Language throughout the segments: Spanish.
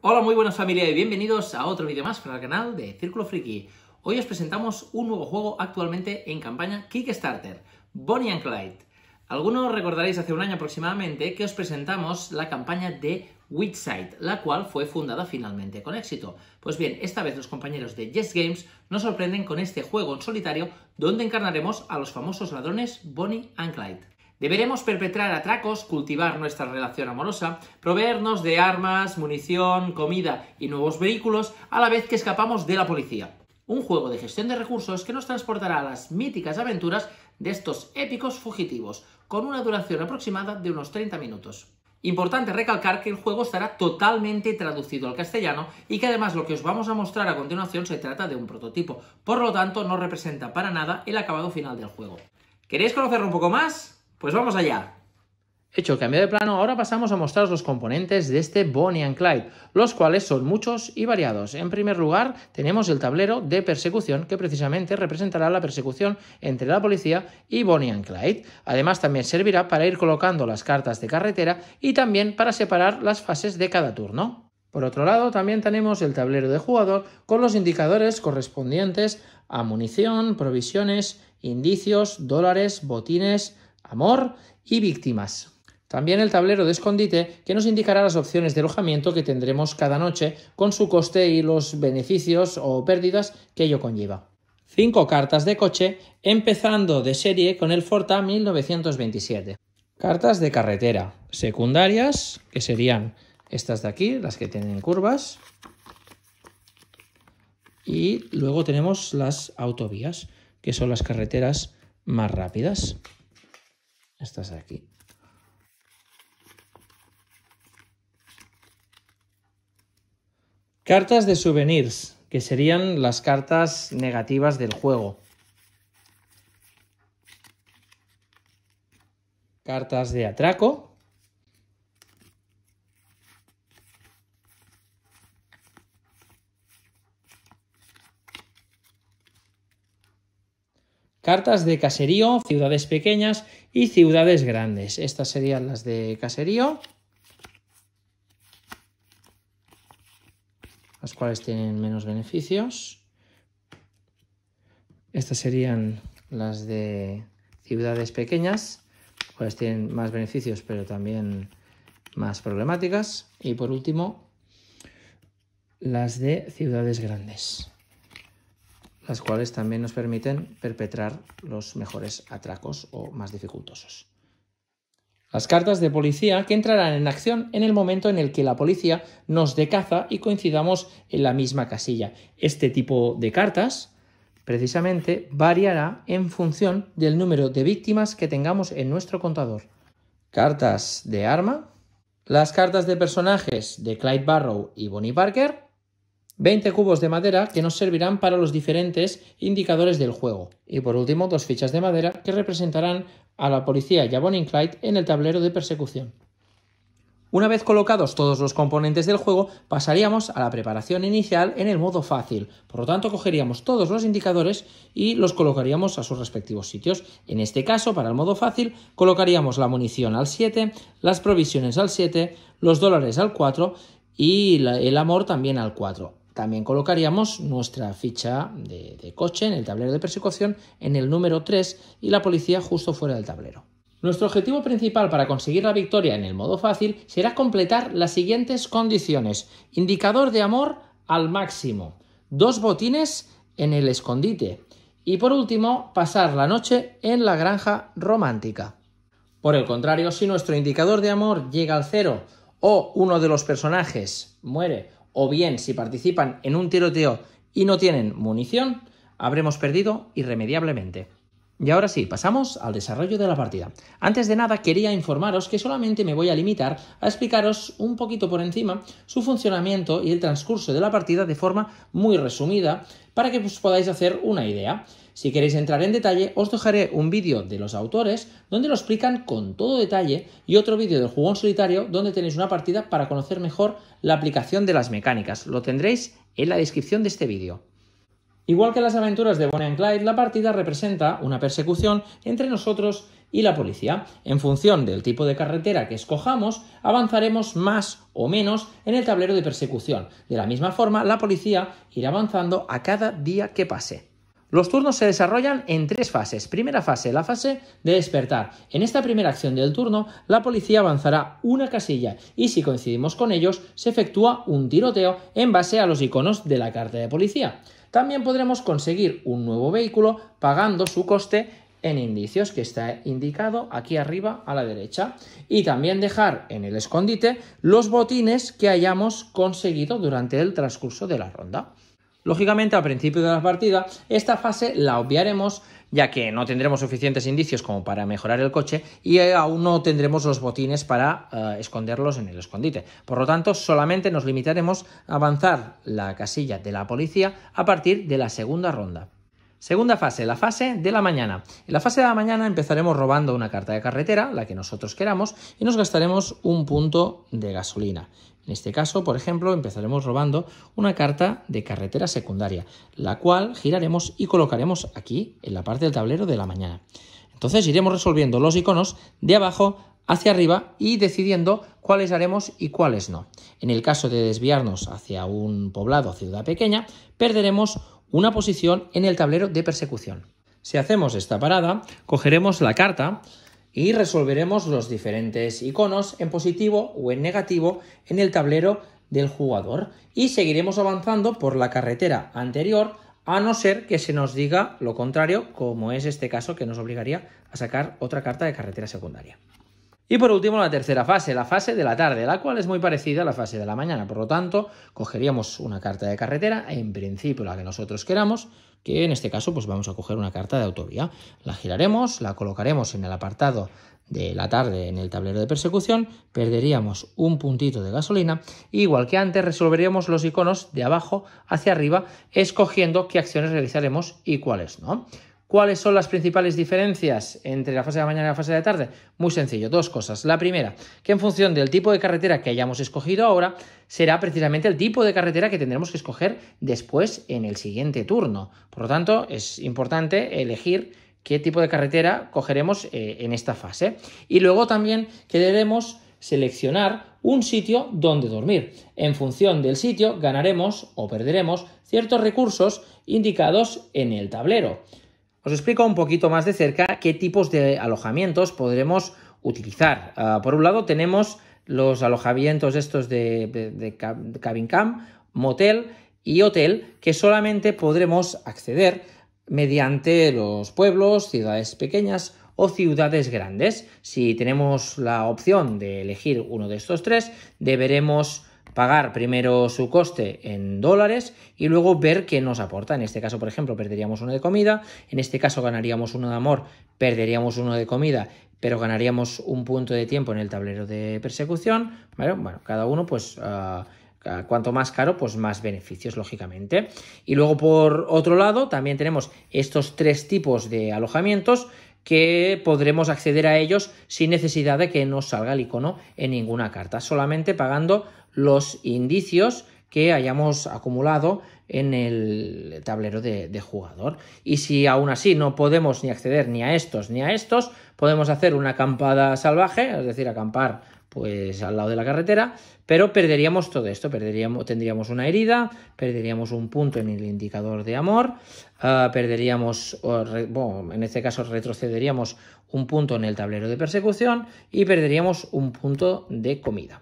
Hola, muy buenas familia y bienvenidos a otro vídeo más para el canal de Círculo Friki. Hoy os presentamos un nuevo juego actualmente en campaña Kickstarter, Bonnie and Clyde. Algunos recordaréis hace un año aproximadamente que os presentamos la campaña de Witchside, la cual fue fundada finalmente con éxito. Pues bien, esta vez los compañeros de Yes Games nos sorprenden con este juego en solitario donde encarnaremos a los famosos ladrones Bonnie and Clyde. Deberemos perpetrar atracos, cultivar nuestra relación amorosa, proveernos de armas, munición, comida y nuevos vehículos a la vez que escapamos de la policía. Un juego de gestión de recursos que nos transportará a las míticas aventuras de estos épicos fugitivos, con una duración aproximada de unos 30 minutos. Importante recalcar que el juego estará totalmente traducido al castellano y que además lo que os vamos a mostrar a continuación se trata de un prototipo, por lo tanto no representa para nada el acabado final del juego. ¿Queréis conocerlo un poco más? Pues vamos allá. Hecho el cambio de plano, ahora pasamos a mostraros los componentes de este Bonnie and Clyde, los cuales son muchos y variados. En primer lugar, tenemos el tablero de persecución, que precisamente representará la persecución entre la policía y Bonnie and Clyde. Además, también servirá para ir colocando las cartas de carretera y también para separar las fases de cada turno. Por otro lado, también tenemos el tablero de jugador con los indicadores correspondientes a munición, provisiones, indicios, dólares, botines, amor y víctimas. También el tablero de escondite que nos indicará las opciones de alojamiento que tendremos cada noche con su coste y los beneficios o pérdidas que ello conlleva. Cinco cartas de coche empezando de serie con el Forta 1927. Cartas de carretera secundarias que serían estas de aquí, las que tienen curvas. Y luego tenemos las autovías, que son las carreteras más rápidas. Estás aquí. Cartas de souvenirs, que serían las cartas negativas del juego. Cartas de atraco, Cartas de caserío, ciudades pequeñas y ciudades grandes. Estas serían las de caserío. Las cuales tienen menos beneficios. Estas serían las de ciudades pequeñas, las cuales tienen más beneficios pero también más problemáticas. Y por último, las de ciudades grandes las cuales también nos permiten perpetrar los mejores atracos o más dificultosos. Las cartas de policía que entrarán en acción en el momento en el que la policía nos decaza y coincidamos en la misma casilla. Este tipo de cartas, precisamente, variará en función del número de víctimas que tengamos en nuestro contador. Cartas de arma. Las cartas de personajes de Clyde Barrow y Bonnie Parker 20 cubos de madera que nos servirán para los diferentes indicadores del juego. Y por último, dos fichas de madera que representarán a la policía y a Bonnie Clyde en el tablero de persecución. Una vez colocados todos los componentes del juego, pasaríamos a la preparación inicial en el modo fácil. Por lo tanto, cogeríamos todos los indicadores y los colocaríamos a sus respectivos sitios. En este caso, para el modo fácil, colocaríamos la munición al 7, las provisiones al 7, los dólares al 4 y el amor también al 4. También colocaríamos nuestra ficha de, coche en el tablero de persecución en el número 3 y la policía justo fuera del tablero. Nuestro objetivo principal para conseguir la victoria en el modo fácil será completar las siguientes condiciones. Indicador de amor al máximo. Dos botines en el escondite. Y por último, pasar la noche en la granja romántica. Por el contrario, si nuestro indicador de amor llega al cero o uno de los personajes muere o bien si participan en un tiroteo y no tienen munición, habremos perdido irremediablemente. Y ahora sí, pasamos al desarrollo de la partida. Antes de nada, quería informaros que solamente me voy a limitar a explicaros un poquito por encima su funcionamiento y el transcurso de la partida de forma muy resumida para que os podáis hacer una idea. Si queréis entrar en detalle, os dejaré un vídeo de los autores donde lo explican con todo detalle y otro vídeo del jugón solitario donde tenéis una partida para conocer mejor la aplicación de las mecánicas. Lo tendréis en la descripción de este vídeo. Igual que las aventuras de Bonnie and Clyde, la partida representa una persecución entre nosotros y la policía. En función del tipo de carretera que escojamos, avanzaremos más o menos en el tablero de persecución. De la misma forma, la policía irá avanzando a cada día que pase. Los turnos se desarrollan en tres fases. Primera fase, la fase de despertar. En esta primera acción del turno, la policía avanzará una casilla y si coincidimos con ellos, se efectúa un tiroteo en base a los iconos de la carta de policía. También podremos conseguir un nuevo vehículo pagando su coste en indicios que está indicado aquí arriba a la derecha y también dejar en el escondite los botines que hayamos conseguido durante el transcurso de la ronda. Lógicamente, al principio de la partida, esta fase la obviaremos ya que no tendremos suficientes indicios como para mejorar el coche y eh, aún no tendremos los botines para eh, esconderlos en el escondite. Por lo tanto, solamente nos limitaremos a avanzar la casilla de la policía a partir de la segunda ronda. Segunda fase, la fase de la mañana. En la fase de la mañana empezaremos robando una carta de carretera, la que nosotros queramos, y nos gastaremos un punto de gasolina. En este caso, por ejemplo, empezaremos robando una carta de carretera secundaria, la cual giraremos y colocaremos aquí, en la parte del tablero de la mañana. Entonces iremos resolviendo los iconos de abajo hacia arriba y decidiendo cuáles haremos y cuáles no. En el caso de desviarnos hacia un poblado o ciudad pequeña, perderemos una posición en el tablero de persecución. Si hacemos esta parada, cogeremos la carta y resolveremos los diferentes iconos en positivo o en negativo en el tablero del jugador y seguiremos avanzando por la carretera anterior a no ser que se nos diga lo contrario, como es este caso que nos obligaría a sacar otra carta de carretera secundaria. Y por último, la tercera fase, la fase de la tarde, la cual es muy parecida a la fase de la mañana. Por lo tanto, cogeríamos una carta de carretera, en principio la que nosotros queramos, que en este caso pues vamos a coger una carta de autovía. La giraremos, la colocaremos en el apartado de la tarde en el tablero de persecución, perderíamos un puntito de gasolina, igual que antes resolveríamos los iconos de abajo hacia arriba, escogiendo qué acciones realizaremos y cuáles no. ¿Cuáles son las principales diferencias entre la fase de mañana y la fase de tarde? Muy sencillo, dos cosas. La primera, que en función del tipo de carretera que hayamos escogido ahora, será precisamente el tipo de carretera que tendremos que escoger después en el siguiente turno. Por lo tanto, es importante elegir qué tipo de carretera cogeremos eh, en esta fase. Y luego también que debemos seleccionar un sitio donde dormir. En función del sitio ganaremos o perderemos ciertos recursos indicados en el tablero. Os explico un poquito más de cerca qué tipos de alojamientos podremos utilizar. Ah, por un lado tenemos los alojamientos estos de, de cabin cam, motel y hotel que solamente podremos acceder mediante los pueblos, ciudades pequeñas o ciudades grandes. Si tenemos la opción de elegir uno de estos tres, deberemos pagar primero su coste en dólares y luego ver qué nos aporta. En este caso, por ejemplo, perderíamos uno de comida, en este caso ganaríamos uno de amor, perderíamos uno de comida, pero ganaríamos un punto de tiempo en el tablero de persecución. Bueno, bueno cada uno pues... Ah, ah, cuanto más caro, pues más beneficios, lógicamente. Y luego, por otro lado, también tenemos estos tres tipos de alojamientos que podremos acceder a ellos sin necesidad de que nos salga el icono en ninguna carta, solamente pagando los indicios que hayamos acumulado en el tablero de, jugador. Y si aún así no podemos ni acceder ni a estos ni a estos, podemos hacer una acampada salvaje, es decir, acampar pues al lado de la carretera, pero perderíamos todo esto, perderíamos, tendríamos una herida, perderíamos un punto en el indicador de amor, ah, perderíamos, en este caso retrocederíamos un punto en el tablero de persecución y perderíamos un punto de comida.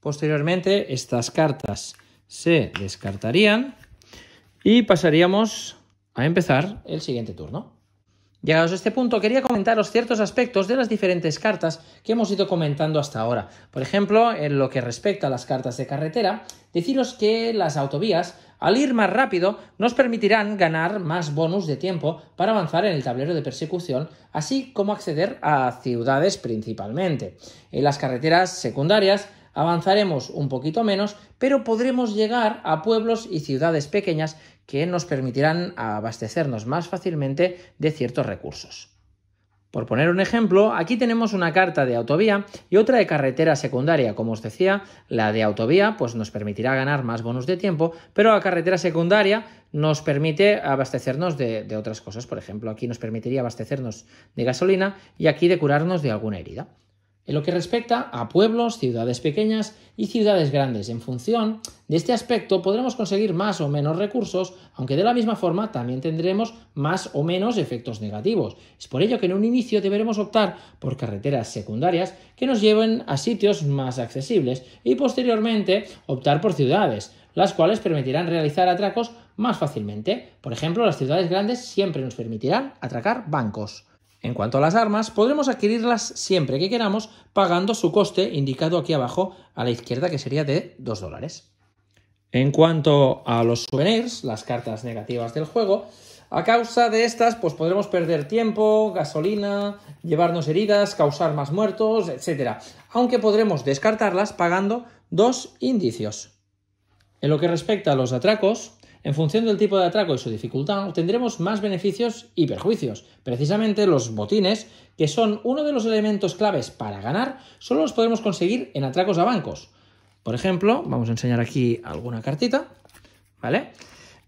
Posteriormente estas cartas se descartarían y pasaríamos a empezar el siguiente turno. Llegados a este punto, quería comentaros ciertos aspectos de las diferentes cartas que hemos ido comentando hasta ahora. Por ejemplo, en lo que respecta a las cartas de carretera, deciros que las autovías, al ir más rápido, nos permitirán ganar más bonus de tiempo para avanzar en el tablero de persecución, así como acceder a ciudades principalmente. En las carreteras secundarias, avanzaremos un poquito menos, pero podremos llegar a pueblos y ciudades pequeñas que nos permitirán abastecernos más fácilmente de ciertos recursos. Por poner un ejemplo, aquí tenemos una carta de autovía y otra de carretera secundaria. Como os decía, la de autovía pues nos permitirá ganar más bonus de tiempo, pero la carretera secundaria nos permite abastecernos de otras cosas. Por ejemplo, aquí nos permitiría abastecernos de gasolina y aquí de curarnos de alguna herida en lo que respecta a pueblos, ciudades pequeñas y ciudades grandes. En función de este aspecto podremos conseguir más o menos recursos, aunque de la misma forma también tendremos más o menos efectos negativos. Es por ello que en un inicio deberemos optar por carreteras secundarias que nos lleven a sitios más accesibles y posteriormente optar por ciudades, las cuales permitirán realizar atracos más fácilmente. Por ejemplo, las ciudades grandes siempre nos permitirán atracar bancos. En cuanto a las armas, podremos adquirirlas siempre que queramos pagando su coste indicado aquí abajo a la izquierda que sería de 2 dólares. En cuanto a los souvenirs, las cartas negativas del juego, a causa de estas pues podremos perder tiempo, gasolina, llevarnos heridas, causar más muertos, etc. Aunque podremos descartarlas pagando dos indicios. En lo que respecta a los atracos, en función del tipo de atraco y su dificultad, obtendremos más beneficios y perjuicios. Precisamente los botines, que son uno de los elementos claves para ganar, solo los podemos conseguir en atracos a bancos. Por ejemplo, vamos a enseñar aquí alguna cartita, ¿vale?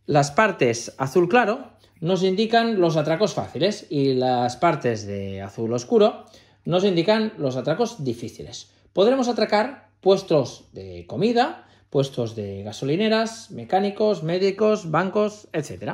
Las partes azul claro nos indican los atracos fáciles y las partes de azul oscuro nos indican los atracos difíciles. Podremos atracar puestos de comida, puestos de gasolineras, mecánicos, médicos, bancos, etc.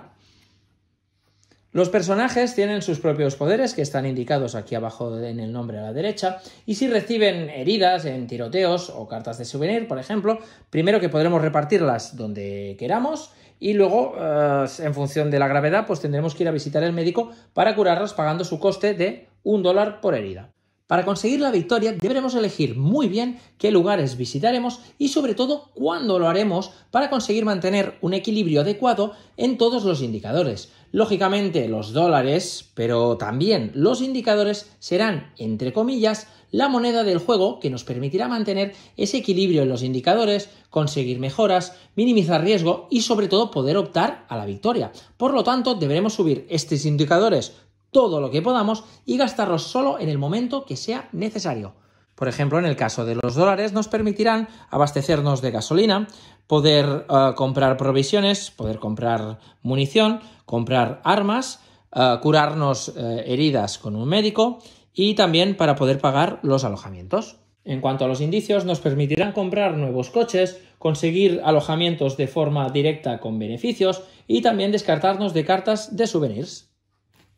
Los personajes tienen sus propios poderes que están indicados aquí abajo en el nombre a la derecha y si reciben heridas en tiroteos o cartas de souvenir, por ejemplo, primero que podremos repartirlas donde queramos y luego, eh, en función de la gravedad, pues tendremos que ir a visitar el médico para curarlas pagando su coste de un dólar por herida. Para conseguir la victoria deberemos elegir muy bien qué lugares visitaremos y sobre todo cuándo lo haremos para conseguir mantener un equilibrio adecuado en todos los indicadores. Lógicamente los dólares, pero también los indicadores serán, entre comillas, la moneda del juego que nos permitirá mantener ese equilibrio en los indicadores, conseguir mejoras, minimizar riesgo y sobre todo poder optar a la victoria. Por lo tanto, deberemos subir estos indicadores todo lo que podamos y gastarlos solo en el momento que sea necesario. Por ejemplo, en el caso de los dólares nos permitirán abastecernos de gasolina, poder eh, comprar provisiones, poder comprar munición, comprar armas, eh, curarnos eh, heridas con un médico y también para poder pagar los alojamientos. En cuanto a los indicios, nos permitirán comprar nuevos coches, conseguir alojamientos de forma directa con beneficios y también descartarnos de cartas de souvenirs.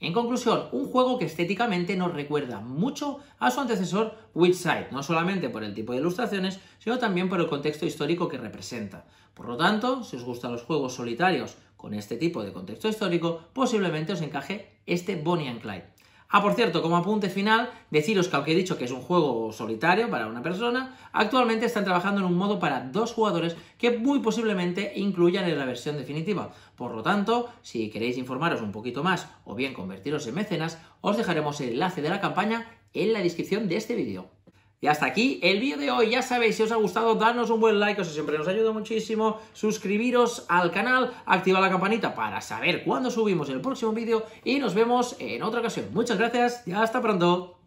En conclusión, un juego que estéticamente nos recuerda mucho a su antecesor Witchside, no solamente por el tipo de ilustraciones, sino también por el contexto histórico que representa. Por lo tanto, si os gustan los juegos solitarios con este tipo de contexto histórico, posiblemente os encaje este Bonnie and Clyde. Ah, por cierto, como apunte final, deciros que aunque he dicho que es un juego solitario para una persona, actualmente están trabajando en un modo para dos jugadores que muy posiblemente incluyan en la versión definitiva. Por lo tanto, si queréis informaros un poquito más o bien convertiros en mecenas, os dejaremos el enlace de la campaña en la descripción de este vídeo. Y hasta aquí el vídeo de hoy. Ya sabéis, si os ha gustado, darnos un buen like, eso siempre nos ayuda muchísimo. Suscribiros al canal, activar la campanita para saber cuándo subimos el próximo vídeo y nos vemos en otra ocasión. Muchas gracias y hasta pronto.